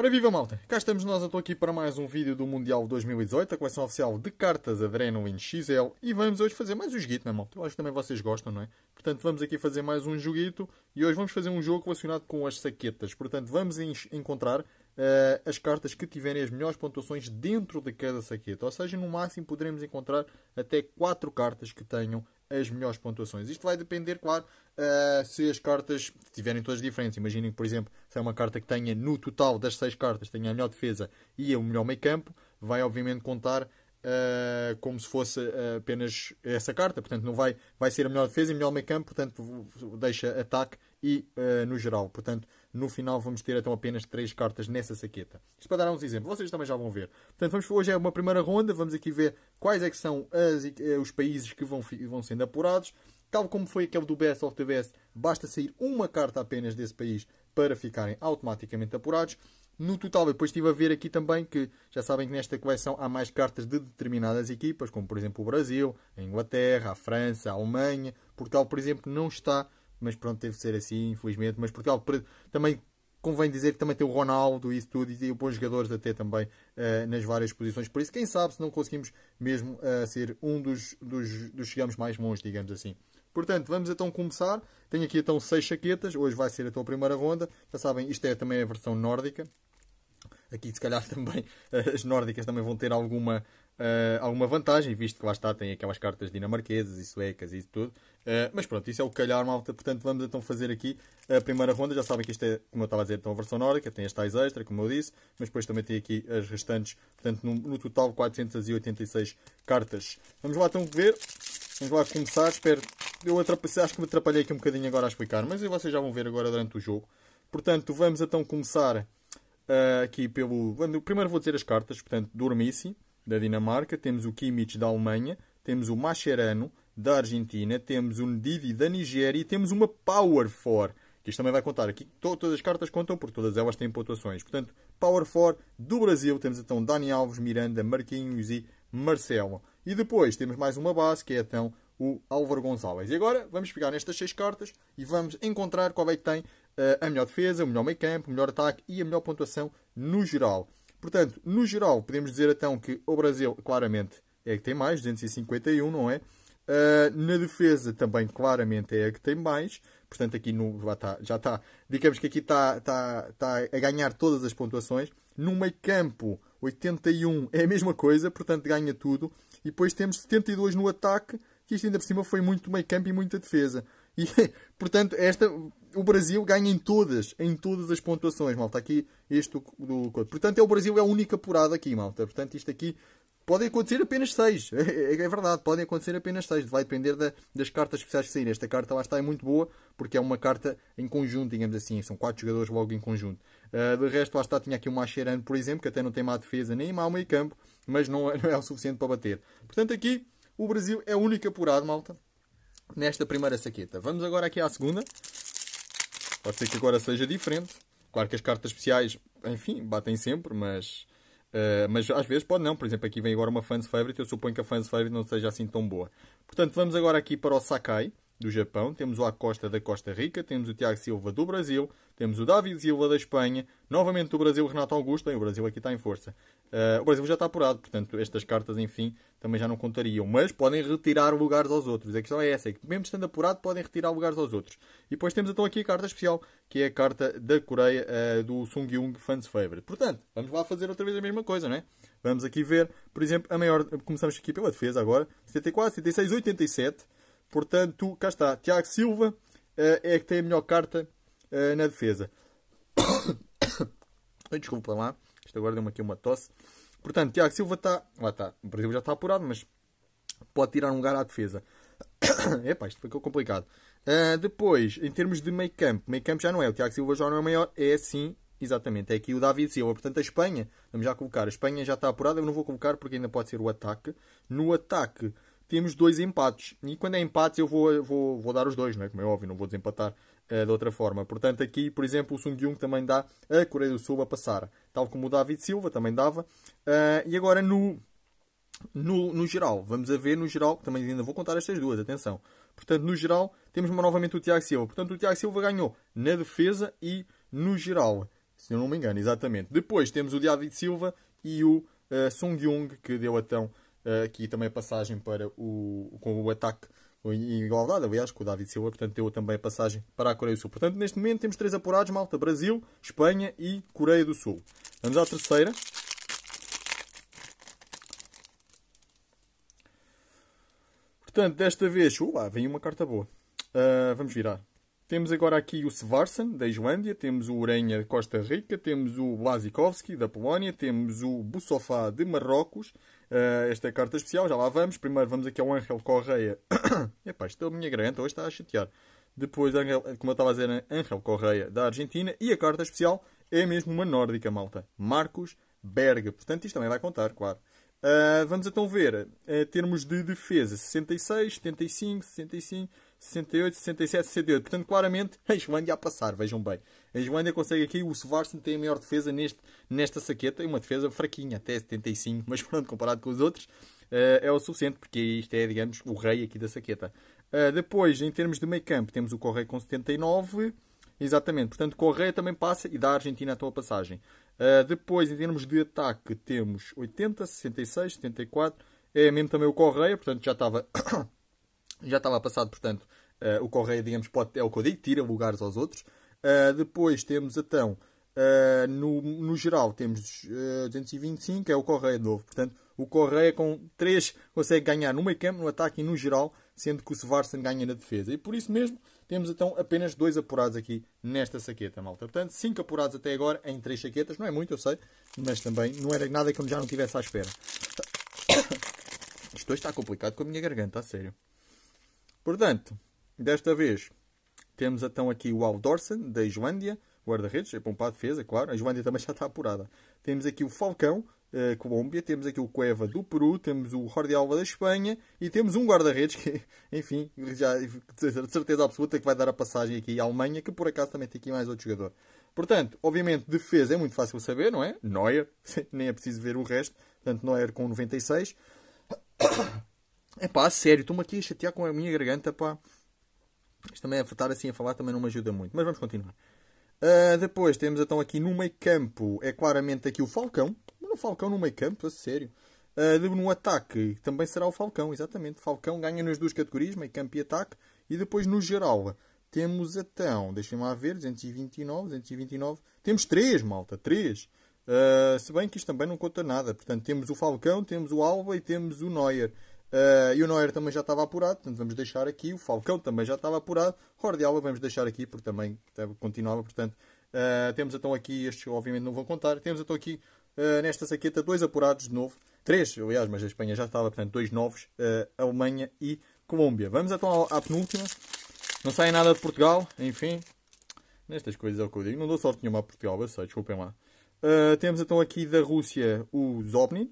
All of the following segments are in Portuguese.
Ora viva malta, cá estamos nós, eu estou aqui para mais um vídeo do Mundial 2018, a coleção oficial de cartas Adrenaline XL e vamos hoje fazer mais um joguito, não é malta? Eu acho que também vocês gostam, não é? Portanto, vamos aqui fazer mais um joguito e hoje vamos fazer um jogo relacionado com as saquetas. Portanto, vamos encontrar uh, as cartas que tiverem as melhores pontuações dentro de cada saqueta. Ou seja, no máximo poderemos encontrar até 4 cartas que tenham as melhores pontuações. Isto vai depender, claro, uh, se as cartas tiverem todas diferentes. Imaginem que, por exemplo, se é uma carta que tenha no total das 6 cartas, tenha a melhor defesa e o melhor meio campo, vai obviamente contar Uh, como se fosse uh, apenas essa carta, portanto não vai, vai ser a melhor defesa e melhor meio campo, portanto deixa ataque e uh, no geral, portanto no final vamos ter então apenas três cartas nessa saqueta. Isto para dar uns exemplos. Vocês também já vão ver. Portanto, vamos, hoje é uma primeira ronda. Vamos aqui ver quais é que são as, eh, os países que vão, vão sendo apurados. Tal como foi aquele do Best of the Best, basta sair uma carta apenas desse país para ficarem automaticamente apurados. No total, depois estive a ver aqui também que já sabem que nesta coleção há mais cartas de determinadas equipas, como por exemplo o Brasil, a Inglaterra, a França, a Alemanha. Portugal, por exemplo, não está mas pronto, teve que ser assim, infelizmente. Mas Portugal também convém dizer que também tem o Ronaldo e isso tudo, e bons jogadores até também uh, nas várias posições. Por isso, quem sabe se não conseguimos mesmo uh, ser um dos, dos, dos chegamos mais longe, digamos assim. Portanto, vamos então começar. Tenho aqui então seis chaquetas. Hoje vai ser a tua primeira ronda. Já sabem, isto é também é a versão nórdica. Aqui, se calhar, também as nórdicas também vão ter alguma, uh, alguma vantagem, visto que lá está, tem aquelas cartas dinamarquesas e suecas e tudo. Uh, mas pronto, isso é o calhar, malta. Portanto, vamos então fazer aqui a primeira ronda. Já sabem que isto é, como eu estava a dizer, então a versão nórdica, tem as tais extra, como eu disse, mas depois também tem aqui as restantes, portanto, no, no total 486 cartas. Vamos lá então ver. Vamos lá começar, espero. Eu acho que me atrapalhei aqui um bocadinho agora a explicar, mas vocês já vão ver agora durante o jogo. Portanto, vamos então começar Uh, aqui pelo. Primeiro vou dizer as cartas, portanto, Dormici, da Dinamarca, temos o Kimmich da Alemanha, temos o Mascherano da Argentina, temos o Ndidi da Nigéria e temos uma Power 4, que isto também vai contar aqui. Todas as cartas contam, porque todas elas têm pontuações. Portanto, Power 4 do Brasil, temos então Dani Alves, Miranda, Marquinhos e Marcelo. E depois temos mais uma base, que é então o Álvaro Gonçalves. E agora vamos pegar nestas seis cartas e vamos encontrar qual é que tem eh, a melhor defesa, o melhor meio campo, o melhor ataque e a melhor pontuação no geral. Portanto, no geral, podemos dizer então que o Brasil, claramente, é que tem mais, 251, não é? Uh, na defesa também, claramente, é a que tem mais. Portanto, aqui no, já está, já tá, digamos que aqui está tá, tá a ganhar todas as pontuações. No meio campo, 81 é a mesma coisa, portanto, ganha tudo. E depois temos 72 no ataque, que isto ainda por cima foi muito meio campo e muita defesa. E, portanto, esta o Brasil ganha em todas, em todas as pontuações, malta. Aqui, este do, do Portanto, é o Brasil é a única apurada aqui, malta. Portanto, isto aqui podem acontecer apenas 6. É, é, verdade, podem acontecer apenas 6. Vai depender da, das cartas especiais que saírem. Esta carta lá está é muito boa, porque é uma carta em conjunto, digamos assim. São 4 jogadores logo em conjunto. Uh, de resto, lá está, tinha aqui o um Mascherano, por exemplo, que até não tem má defesa nem mau meio campo, mas não é, não é o suficiente para bater. Portanto, aqui o Brasil é a única apurada, malta, nesta primeira saqueta. Vamos agora aqui à segunda. Pode ser que agora seja diferente. Claro que as cartas especiais, enfim, batem sempre, mas, uh, mas às vezes pode não. Por exemplo, aqui vem agora uma fans favorite. Eu suponho que a fans favorite não seja assim tão boa. Portanto, vamos agora aqui para o Sakai do Japão, temos o Acosta da Costa Rica, temos o Tiago Silva do Brasil, temos o David Silva da Espanha, novamente do Brasil, Renato Augusto, bem, o Brasil aqui está em força. Uh, o Brasil já está apurado, portanto, estas cartas, enfim, também já não contariam, mas podem retirar lugares aos outros. A questão é essa, é que mesmo estando apurado, podem retirar lugares aos outros. E depois temos então aqui a carta especial, que é a carta da Coreia uh, do Sung Jung Fans Favorite. Portanto, vamos lá fazer outra vez a mesma coisa, não é? Vamos aqui ver, por exemplo, a maior. Começamos aqui pela defesa agora: 74, 76, 87. Portanto, cá está. Tiago Silva eh, é que tem a melhor carta eh, na defesa. Desculpa lá. Isto agora deu-me aqui uma tosse. Portanto, Tiago Silva está. Lá está. O Brasil já está apurado, mas pode tirar um lugar à defesa. Epá, isto ficou complicado. Uh, depois, em termos de meio campo, meio campo já não é. O Tiago Silva já não é maior. É sim, exatamente. É aqui o David Silva. Portanto, a Espanha, vamos já colocar. A Espanha já está apurada. Eu não vou colocar porque ainda pode ser o ataque. No ataque, temos dois empates. E quando é empate eu vou, vou, vou dar os dois, não é? como é óbvio, não vou desempatar uh, de outra forma. Portanto, aqui, por exemplo, o Sung Jung também dá a Coreia do Sul a passar, tal como o David Silva também dava. Uh, e agora no, no, no geral, vamos a ver no geral, também ainda vou contar estas duas, atenção. Portanto, no geral, temos novamente o Tiago Silva. Portanto, o Tiago Silva ganhou na defesa e no geral, se eu não me engano, exatamente. Depois temos o David Silva e o uh, Sung Jung, que deu então aqui também a passagem para o, com o ataque em igualdade, aliás, com o David Silva, portanto deu também a passagem para a Coreia do Sul. Portanto, neste momento temos três apurados, Malta, Brasil, Espanha e Coreia do Sul. Vamos à terceira. Portanto, desta vez, uá, vem uma carta boa. Uh, vamos virar. Temos agora aqui o Svarsen, da Islândia, temos o Urenha de Costa Rica, temos o Blazikowski, da Polónia, temos o Bussofá, de Marrocos, Uh, eh, esta é a carta especial, já lá vamos. Primeiro vamos aqui ao Ángel Correia. Epá, isto é a minha garganta, hoje está a chatear. Depois, Angel, como eu estava a dizer, Ángel Correia da Argentina. E a carta especial é mesmo uma nórdica, malta. Marcos Berg. Portanto, isto também vai contar, claro. Uh, vamos então ver. Uh, termos de defesa: 66, 75, 65. 68, 67, 68. Portanto, claramente, a Islândia a passar, vejam bem. A Islândia consegue aqui, o Svarsen tem a maior defesa neste, nesta saqueta, é uma defesa fraquinha, até 75, mas pronto, comparado com os outros, uh, é o suficiente, porque isto é, digamos, o rei aqui da saqueta. Uh, depois, em termos de meio campo, temos o Correia com 79, exatamente, portanto, Correia também passa e dá a Argentina a tua passagem. Uh, depois, em termos de ataque, temos 80, 66, 74, é mesmo também o Correia, portanto, já estava. Já estava passado, portanto, uh, o Correia, digamos, pode, é o que eu digo, tira lugares aos outros. Uh, depois temos, então, uh, no, no geral, temos 225, é o Correia de novo. Portanto, o Correia com 3 consegue ganhar no meio campo, no ataque e no geral, sendo que o Svarsen ganha na defesa. E por isso mesmo, temos então apenas dois apurados aqui nesta saqueta, malta. Portanto, 5 apurados até agora em 3 saquetas. Não é muito, eu sei, mas também não era nada que eu já não tivesse à espera. Isto hoje está complicado com a minha garganta, a sério. Portanto, desta vez temos então aqui o Dorsen, da Islândia, guarda-redes, é para a defesa, claro. A Islândia também já está apurada. Temos aqui o Falcão, eh, Colômbia, temos aqui o Cueva do Peru, temos o Jordi Alba da Espanha e temos um guarda-redes que, enfim, já de certeza absoluta que vai dar a passagem aqui à Alemanha, que por acaso também tem aqui mais outro jogador. Portanto, obviamente, defesa é muito fácil saber, não é? Neuer, nem é preciso ver o resto. Portanto, Neuer com 96. É pá, sério, estou-me aqui a chatear com a minha garganta, pá. Isto também é estar assim a falar também não me ajuda muito, mas vamos continuar. Uh, depois temos então aqui no meio campo, é claramente aqui o Falcão. O Falcão no meio campo, a sério. Uh, no ataque também será o Falcão, exatamente. Falcão ganha nas duas categorias, meio campo e ataque. E depois no geral temos então, deixem-me lá ver, 229, 229. Temos 3, malta, 3. Uh, ah, se bem que isto também não conta nada. Portanto, temos o Falcão, temos o Alba e temos o Neuer. Uh, e o Neuer também já estava apurado, portanto vamos deixar aqui. O Falcão também já estava apurado. Alba vamos deixar aqui, porque também continuava. Portanto, uh, temos então aqui, estes obviamente não vão contar, temos então aqui uh, nesta saqueta dois apurados de novo. Três, aliás, mas a Espanha já estava, portanto, dois novos. Alemanha e Colômbia. Vamos então à, penúltima. Não sai nada de Portugal, enfim. Nestas coisas é o que eu digo. Não dou sorte nenhuma a Portugal, eu sei, desculpem lá. temos então aqui da Rússia o Zobnin,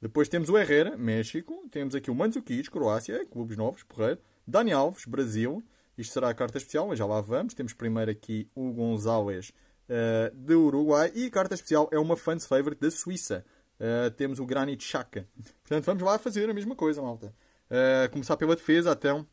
depois temos o Herrera, México. Temos aqui o Mandzukic, Croácia, clubes novos, Porreiro. Dani Alves, Brasil. Isto será a carta especial, mas já lá vamos. Temos primeiro aqui o Gonzalez uh, eh, do Uruguai. E a carta especial é uma fans favorite da Suíça. Uh, temos o Granit Xhaka. Portanto, vamos lá fazer a mesma coisa, malta. Uh, começar pela defesa, então.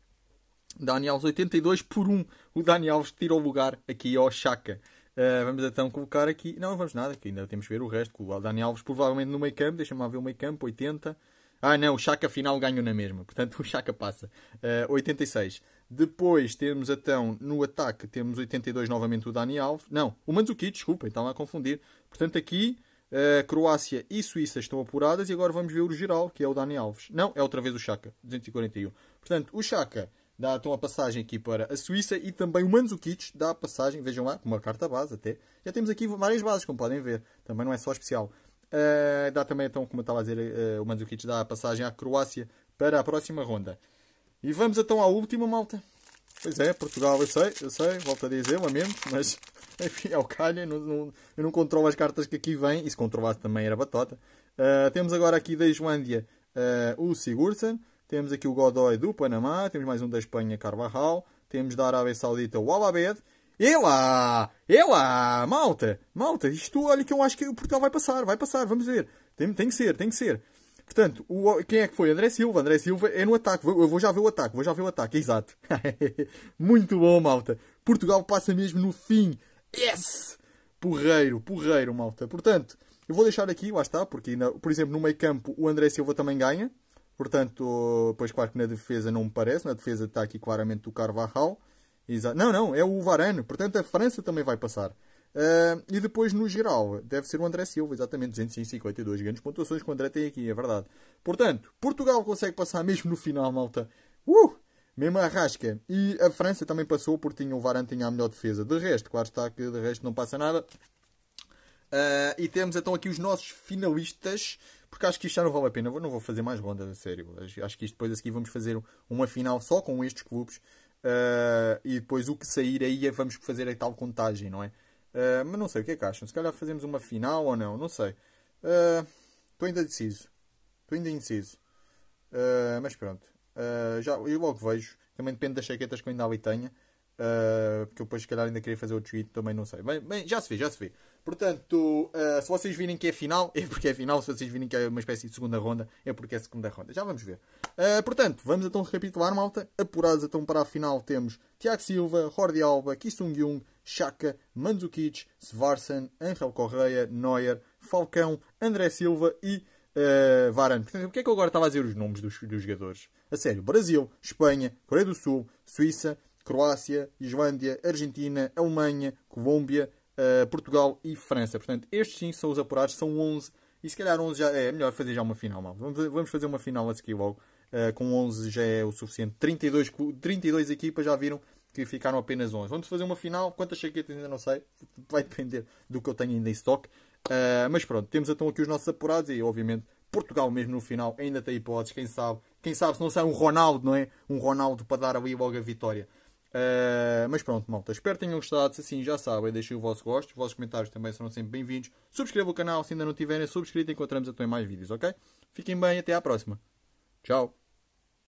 Dani Alves 82 por 1. O Dani Alves tira o lugar aqui ao Xhaka. Uh, vamos então colocar aqui. Não, vamos nada, que ainda temos que ver o resto. Com o Dani Alves provavelmente no meio campo. Deixa-me lá ver o meio campo. 80. Ah, não, o Chaka final ganhou na mesma. Portanto, o Chaka passa. Uh, eh, 86. Depois temos então no ataque, temos 82 novamente o Dani Alves. Não, o Mandzukic, desculpa, então a confundir. Portanto, aqui uh, Croácia e Suíça estão apuradas. E agora vamos ver o geral, que é o Dani Alves. Não, é outra vez o Chaka. 241. Portanto, o Chaka dá então a passagem aqui para a Suíça e também o Mandzukic dá a passagem, vejam lá, uma carta base até. Já temos aqui várias bases, como podem ver, também não é só especial. Uh, dá também, então, como eu estava a dizer, uh, o Mandzukic dá a passagem à Croácia para a próxima ronda. E vamos então à última, malta. Pois é, Portugal, eu sei, eu sei, volto a dizer, lamento, mas enfim, é o calha, não, não, eu não controlo as cartas que aqui vêm, e se controlasse também era batota. Uh, temos agora aqui da Islândia o Sigurdsson, temos aqui o Godoy do Panamá, temos mais um da Espanha, Carvajal, temos da Arábia Saudita o Alabed. E lá! E lá! Malta! Malta! Isto, olha que eu acho que o Portugal vai passar, vai passar, vamos ver. Tem, tem que ser, tem que ser. Portanto, o, quem é que foi? André Silva. André Silva é no ataque. Eu vou já ver o ataque, vou já ver o ataque, exato. Muito bom, malta. Portugal passa mesmo no fim. Yes! Porreiro, porreiro, malta. Portanto, eu vou deixar aqui, lá está, porque, por exemplo, no meio campo o André Silva também ganha. Portanto, pois claro que na defesa não me parece. Na defesa está aqui claramente o Carvajal. Exa não, não, é o Varane. Portanto, a França também vai passar. Uh, e depois, no geral, deve ser o André Silva, exatamente, 252 grandes pontuações que o André tem aqui, é verdade. Portanto, Portugal consegue passar mesmo no final, malta. Uh! Mesmo a rasca. E a França também passou porque tinha o Varane tinha a melhor defesa. De resto, claro está que de resto não passa nada. Uh, e temos então aqui os nossos finalistas porque acho que isto já não vale a pena. Eu não vou fazer mais rondas, a sério. Acho que isto depois a seguir vamos fazer uma final só com estes clubes. Uh, e depois o que sair aí é vamos fazer a tal contagem, não é? Uh, mas não sei o que é que acham. Se calhar fazemos uma final ou não, não sei. Estou uh, ainda deciso. Estou ainda indeciso. Eh, mas pronto. já, eu logo vejo. Também depende das chaquetas que eu ainda ali tenha. porque eu depois se calhar ainda queria fazer outro tweet, também não sei. Bem, bem já se vê, já se vê. Portanto, uh, se vocês virem que é final, é porque é final. Se vocês virem que é uma espécie de segunda ronda, é porque é segunda ronda. Já vamos ver. Uh, portanto, vamos então recapitular, malta. Apurados então para a final temos Tiago Silva, Jordi Alba, Kisung Jung, Chaka, Mandzukic, Svarsen, Angel Correia, Neuer, Falcão, André Silva e uh, Varane. Portanto, que é que eu agora estava a dizer os nomes dos, dos jogadores? A sério, Brasil, Espanha, Coreia do Sul, Suíça, Croácia, Islândia, Argentina, Alemanha, Colômbia, uh, Portugal e França. Portanto, estes sim são os apurados, são 11. E se calhar 11 já é, melhor fazer já uma final. Mal. Vamos, fazer uma final a seguir logo. Uh, com 11 já é o suficiente. 32, 32 equipas já viram que ficaram apenas 11. Vamos fazer uma final. Quantas chaquetas ainda não sei. Vai depender do que eu tenho ainda em estoque. Uh, mas pronto, temos então aqui os nossos apurados e obviamente Portugal mesmo no final ainda tem hipóteses. Quem sabe? Quem sabe se não sai um Ronaldo, não é? Um Ronaldo para dar ali logo a vitória. Uh, mas pronto, malta, espero que tenham gostado. Se assim já sabem, deixem o vosso gosto. Os vossos comentários também serão sempre bem-vindos. Subscrevam o canal se ainda não tiverem subscrito. Encontramos até então mais vídeos, ok? Fiquem bem, até à próxima. Tchau.